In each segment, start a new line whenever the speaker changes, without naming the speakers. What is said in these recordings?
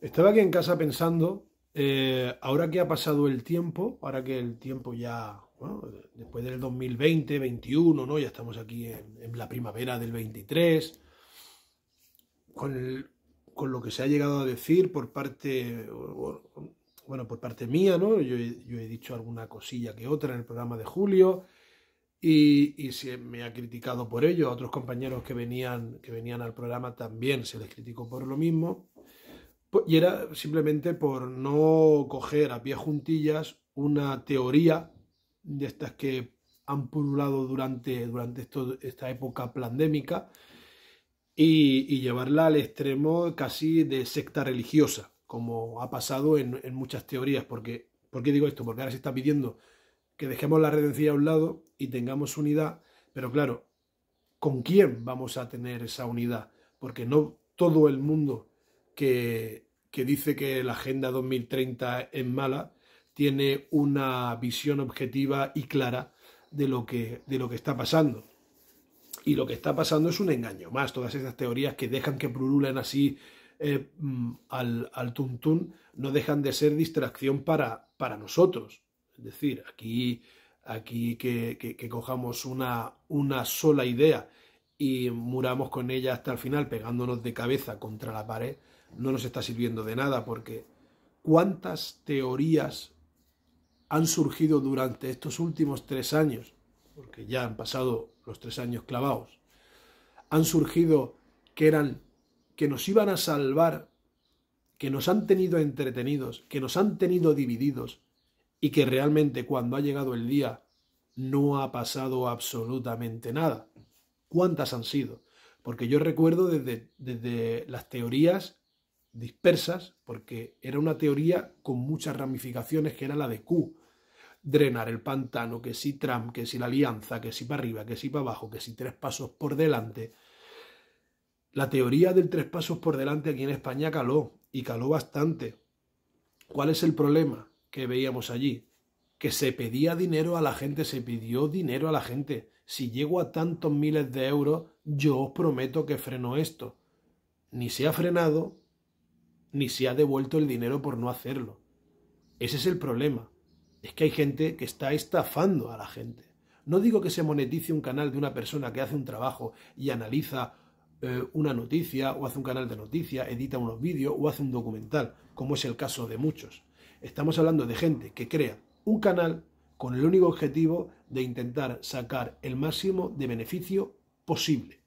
Estaba aquí en casa pensando, eh, ahora que ha pasado el tiempo, ahora que el tiempo ya, bueno, después del 2020, 2021 ¿no? Ya estamos aquí en, la primavera del 23, con, lo que se ha llegado a decir por parte, bueno, por parte mía, ¿no? Yo, he dicho alguna cosilla que otra en el programa de julio, y, se me ha criticado por ello. A otros compañeros que venían, que venían al programa también se les criticó por lo mismo. Y era simplemente por no coger a pie juntillas una teoría de estas que han pululado durante, durante esta época pandémica y, llevarla al extremo casi de secta religiosa, como ha pasado en, muchas teorías. Porque, ¿Por qué digo esto? Porque ahora se está pidiendo que dejemos la redencia a un lado y tengamos unidad, pero claro, ¿con quién vamos a tener esa unidad? Porque no todo el mundo que, dice que la Agenda 2030 es mala, tiene una visión objetiva y clara de lo que, de lo que está pasando. Y lo que está pasando es un engaño más. Todas esas teorías que dejan que prurulen así eh, mm, al, al tuntún no dejan de ser distracción para, para nosotros. Es decir, aquí, aquí que, cojamos una sola idea y muramos con ella hasta el final, pegándonos de cabeza contra la pared, no nos está sirviendo de nada porque cuántas teorías han surgido durante estos últimos tres años, porque ya han pasado los tres años clavados, han surgido que eran que nos iban a salvar, que nos han tenido entretenidos, que nos han tenido divididos y que realmente cuando ha llegado el día no ha pasado absolutamente nada. ¿Cuántas han sido? Porque yo recuerdo desde, desde las teorías dispersas, porque era una teoría con muchas ramificaciones, que era la de Q. Drenar el pantano, que si Trump, que si la alianza, que si para arriba, que si para abajo, que si tres pasos por delante. La teoría del tres pasos por delante aquí en España caló, y caló bastante. ¿Cuál es el problema que veíamos allí? Que se pedía dinero a la gente, se pidió dinero a la gente. Si llego a tantos miles de euros, yo os prometo que freno esto. Ni se ha frenado, ni se ha devuelto el dinero por no hacerlo. Ese es el problema. Es que hay gente que está estafando a la gente. No digo que se monetice un canal de una persona que hace un trabajo y analiza eh, una noticia, o hace un canal de noticias edita unos vídeos, o hace un documental, como es el caso de muchos. Estamos hablando de gente que crea un canal con el único objetivo de intentar sacar el máximo de beneficio posible.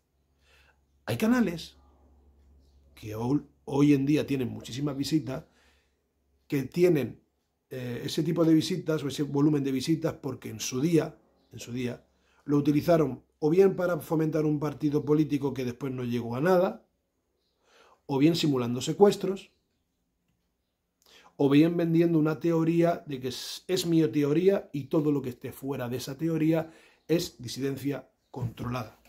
Hay canales que hoy en día tienen muchísimas visitas, que tienen eh, ese tipo de visitas o ese volumen de visitas porque en su día, en su día, lo utilizaron o bien para fomentar un partido político que después no llegó a nada, o bien simulando secuestros, o bien vendiendo una teoría de que es, mi teoría y todo lo que esté fuera de esa teoría es disidencia controlada.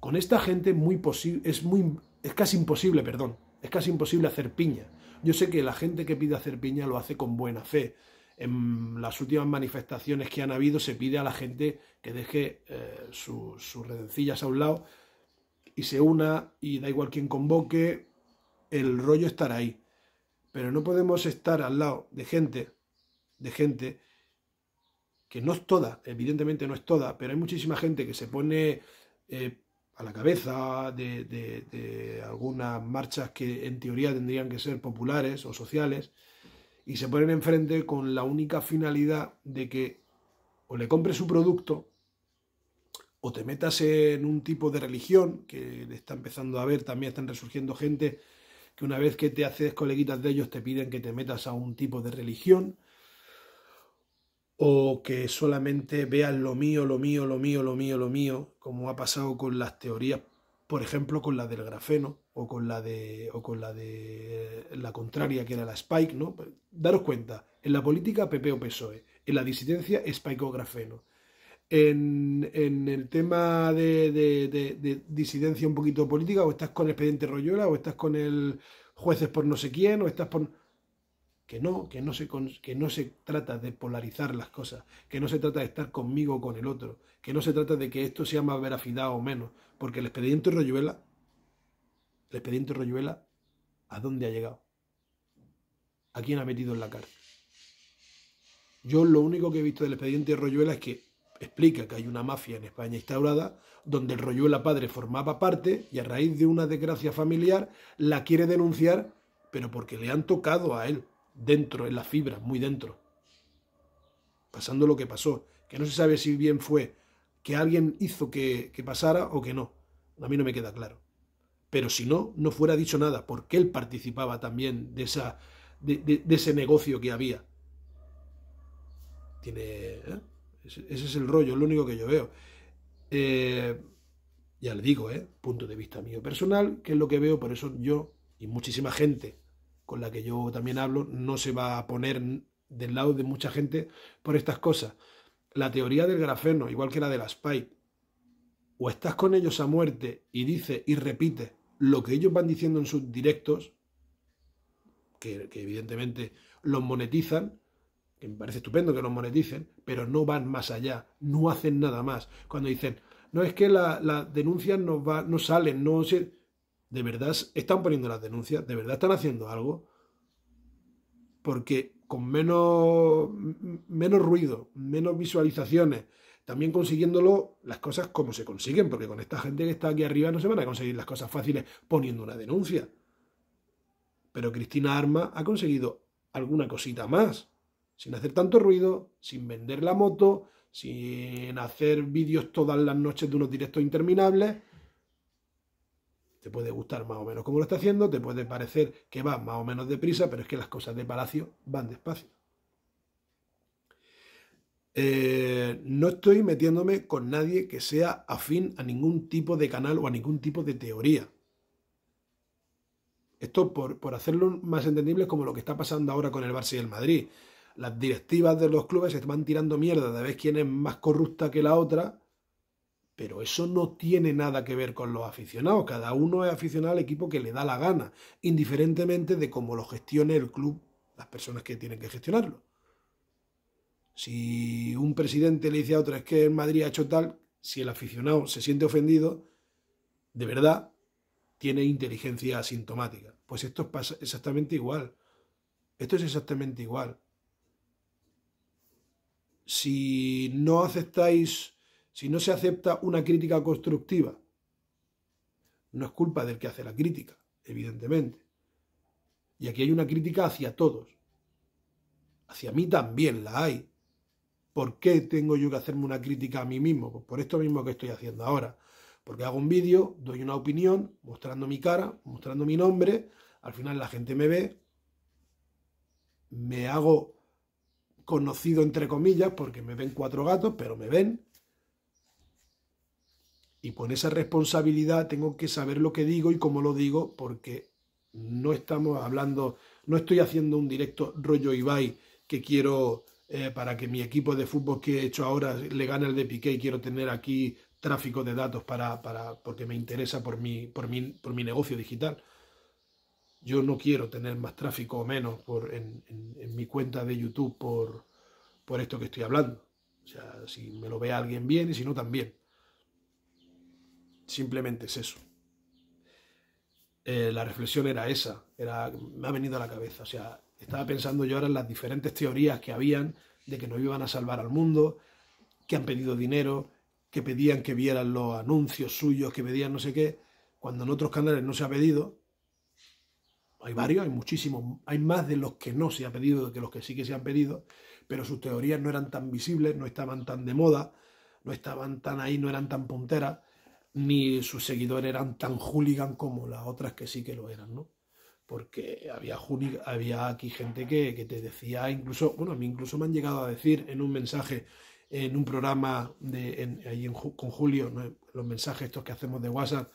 Con esta gente muy es muy es casi imposible, perdón, es casi imposible hacer piña. Yo sé que la gente que pide hacer piña lo hace con buena fe. En las últimas manifestaciones que han habido se pide a la gente que deje eh, sus redencillas a un lado y se una y da igual quien convoque, el rollo estará ahí. Pero no podemos estar al lado de gente, de gente que no es toda, evidentemente no es toda, pero hay muchísima gente que se pone eh, a la cabeza de, algunas marchas que en teoría tendrían que ser populares o sociales y se ponen enfrente con la única finalidad de que o le compres su producto o te metas en un tipo de religión que está empezando a ver, también están resurgiendo gente que una vez que te haces coleguitas de ellos te piden que te metas a un tipo de religión o que solamente vean lo mío, lo mío, lo mío, lo mío, lo mío, como ha pasado con las teorías, por ejemplo, con la del grafeno o con la de, o con la, de la contraria que era la Spike, ¿no? Pues, daros cuenta, en la política PP o PSOE, en la disidencia Spike o grafeno. En, en el tema de, de, de, disidencia un poquito política, o estás con el expediente Royola, o estás con el jueces por no sé quién, o estás por que no, que no, se, que no se trata de polarizar las cosas, que no se trata de estar conmigo o con el otro, que no se trata de que esto sea más veracidad o menos, porque el expediente Royuela, el expediente Royuela, ¿a dónde ha llegado? ¿A quién ha metido en la cárcel? Yo lo único que he visto del expediente Royuela es que explica que hay una mafia en España instaurada donde el Royuela padre formaba parte y a raíz de una desgracia familiar la quiere denunciar, pero porque le han tocado a él, dentro, en las fibras, muy dentro. Pasando lo que pasó, que no se sabe si bien fue que alguien hizo que, pasara o que no. A mí no me queda claro. Pero si no, no fuera dicho nada, porque él participaba también de, esa, de, ese negocio que había. Tiene. ¿eh? Ese, es el rollo, es lo único que yo veo. Eh, ya le digo, ¿eh? punto de vista mío personal, que es lo que veo, por eso yo y muchísima gente con la que yo también hablo, no se va a poner del lado de mucha gente por estas cosas. La teoría del grafeno, igual que la de la Spike, o estás con ellos a muerte y dices y repite lo que ellos van diciendo en sus directos, que, evidentemente los monetizan, que me parece estupendo que los moneticen, pero no van más allá, no hacen nada más. Cuando dicen, no es que las la denuncias no, va, no salen, no se ¿De verdad están poniendo las denuncias? ¿De verdad están haciendo algo? Porque con menos, menos ruido, menos visualizaciones, también consiguiéndolo las cosas como se consiguen, porque con esta gente que está aquí arriba no se van a conseguir las cosas fáciles poniendo una denuncia. Pero Cristina Arma ha conseguido alguna cosita más, sin hacer tanto ruido, sin vender la moto, sin hacer vídeos todas las noches de unos directos interminables te puede gustar más o menos como lo está haciendo, te puede parecer que va más o menos deprisa, pero es que las cosas de palacio van despacio. Eh, no estoy metiéndome con nadie que sea afín a ningún tipo de canal o a ningún tipo de teoría. Esto por, hacerlo más entendible es como lo que está pasando ahora con el Barça y el Madrid. Las directivas de los clubes se van tirando mierda de ver quién es más corrupta que la otra pero eso no tiene nada que ver con los aficionados. Cada uno es aficionado al equipo que le da la gana, indiferentemente de cómo lo gestione el club, las personas que tienen que gestionarlo. Si un presidente le dice a otro es que en Madrid ha hecho tal, si el aficionado se siente ofendido, de verdad tiene inteligencia asintomática. Pues esto pasa exactamente igual. Esto es exactamente igual. Si no aceptáis si no se acepta una crítica constructiva, no es culpa del que hace la crítica, evidentemente. Y aquí hay una crítica hacia todos. Hacia mí también la hay. ¿Por qué tengo yo que hacerme una crítica a mí mismo? Pues por esto mismo que estoy haciendo ahora. Porque hago un vídeo, doy una opinión, mostrando mi cara, mostrando mi nombre, al final la gente me ve, me hago conocido entre comillas porque me ven cuatro gatos, pero me ven, y con esa responsabilidad tengo que saber lo que digo y cómo lo digo, porque no estamos hablando, no estoy haciendo un directo rollo Ibai que quiero eh, para que mi equipo de fútbol que he hecho ahora le gane el de Piqué y quiero tener aquí tráfico de datos para, para porque me interesa por mi, por, mi, por mi negocio digital. Yo no quiero tener más tráfico o menos en, en, mi cuenta de YouTube por, por esto que estoy hablando. O sea, si me lo ve alguien bien y si no, también. Simplemente es eso. Eh, la reflexión era esa, era, me ha venido a la cabeza. O sea, estaba pensando yo ahora en las diferentes teorías que habían de que nos iban a salvar al mundo, que han pedido dinero, que pedían que vieran los anuncios suyos, que pedían no sé qué, cuando en otros canales no se ha pedido. Hay varios, hay muchísimos, hay más de los que no se ha pedido, que los que sí que se han pedido, pero sus teorías no eran tan visibles, no estaban tan de moda, no estaban tan ahí, no eran tan punteras ni sus seguidores eran tan hooligan como las otras que sí que lo eran, ¿no? Porque había, había aquí gente que, te decía, incluso, bueno, a mí incluso me han llegado a decir en un mensaje, en un programa de, ahí con Julio, los mensajes estos que hacemos de WhatsApp,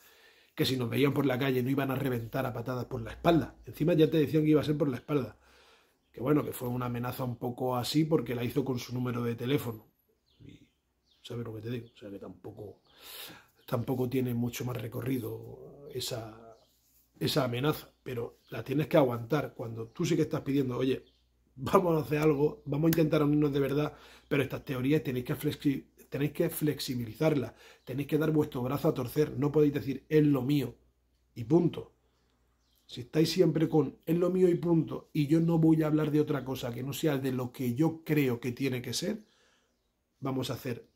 que si nos veían por la calle no iban a reventar a patadas por la espalda. Encima ya te decían que iba a ser por la espalda. Que bueno, que fue una amenaza un poco así porque la hizo con su número de teléfono. Y sabes lo que te digo, o sea que tampoco tampoco tiene mucho más recorrido esa, amenaza, pero la tienes que aguantar cuando tú sí que estás pidiendo, oye, vamos a hacer algo, vamos a intentar unirnos de verdad, pero estas teorías tenéis que, tenéis que flexibilizarlas, tenéis que dar vuestro brazo a torcer, no podéis decir, es lo mío, y punto. Si estáis siempre con es lo mío y punto, y yo no voy a hablar de otra cosa que no sea de lo que yo creo que tiene que ser, vamos a hacer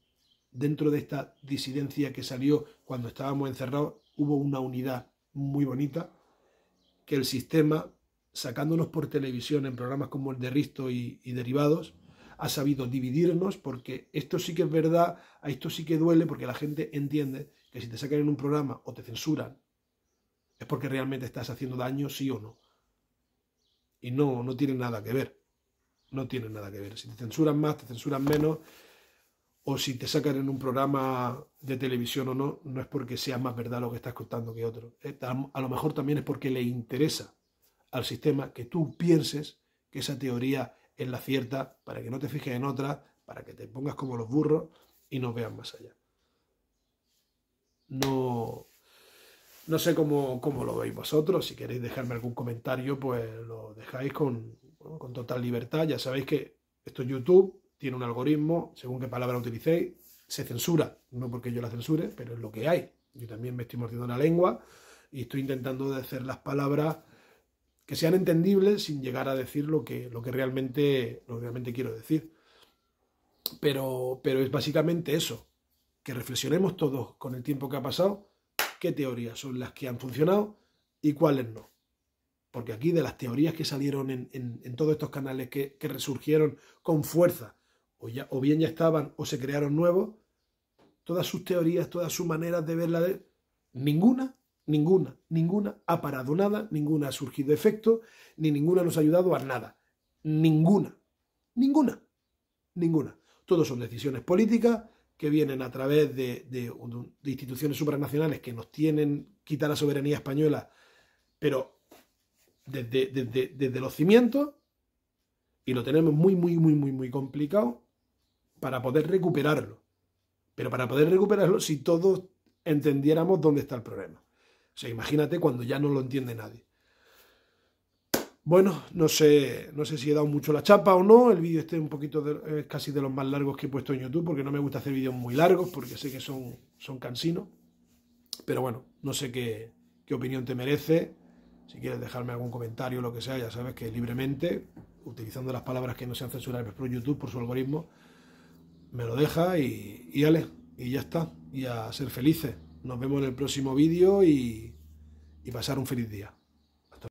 dentro de esta disidencia que salió cuando estábamos encerrados, hubo una unidad muy bonita que el sistema, sacándonos por televisión en programas como el de Risto y, derivados, ha sabido dividirnos porque esto sí que es verdad, a esto sí que duele porque la gente entiende que si te sacan en un programa o te censuran, es porque realmente estás haciendo daño, sí o no. Y no, no tiene nada que ver. No tiene nada que ver. Si te censuran más, te censuran menos, o si te sacan en un programa de televisión o no, no es porque sea más verdad lo que estás contando que otro. Eh, a lo mejor también es porque le interesa al sistema que tú pienses que esa teoría es la cierta para que no te fijes en otra, para que te pongas como los burros y no veas más allá. No, no sé cómo, cómo, lo veis vosotros. Si queréis dejarme algún comentario, pues lo dejáis con, con total libertad. Ya sabéis que esto es YouTube tiene un algoritmo, según qué palabra utilicéis, se censura. No porque yo la censure, pero es lo que hay. Yo también me estoy mordiendo la lengua y estoy intentando hacer las palabras que sean entendibles sin llegar a decir lo que, lo que, realmente, lo realmente quiero decir. Pero, pero es básicamente eso, que reflexionemos todos con el tiempo que ha pasado, qué teorías son las que han funcionado y cuáles no. Porque aquí de las teorías que salieron en, todos estos canales que resurgieron con fuerza o, ya, bien ya estaban o se crearon nuevos, todas sus teorías, todas sus maneras de verla, ninguna, ninguna, ninguna ha parado nada, ninguna ha surgido efecto, ni ninguna nos ha ayudado a nada. Ninguna, ninguna, ninguna. Todos son decisiones políticas que vienen a través de, instituciones supranacionales que nos tienen quita la soberanía española, pero desde, desde los cimientos, y lo tenemos muy, muy, muy, muy, muy complicado, para poder recuperarlo. Pero para poder recuperarlo si todos entendiéramos dónde está el problema. O sea, imagínate cuando ya no lo entiende nadie. Bueno, no sé, no sé si he dado mucho la chapa o no. El vídeo este es un poquito casi de los más largos que he puesto en YouTube, porque no me gusta hacer vídeos muy largos, porque sé que son, son cansinos. Pero bueno, no sé qué, qué opinión te merece. Si quieres dejarme algún comentario o lo que sea, ya sabes que libremente, utilizando las palabras que no sean censurables por YouTube, por su algoritmo, me lo deja y, y ale, y ya está, y a ser felices. Nos vemos en el próximo vídeo y pasar un feliz día.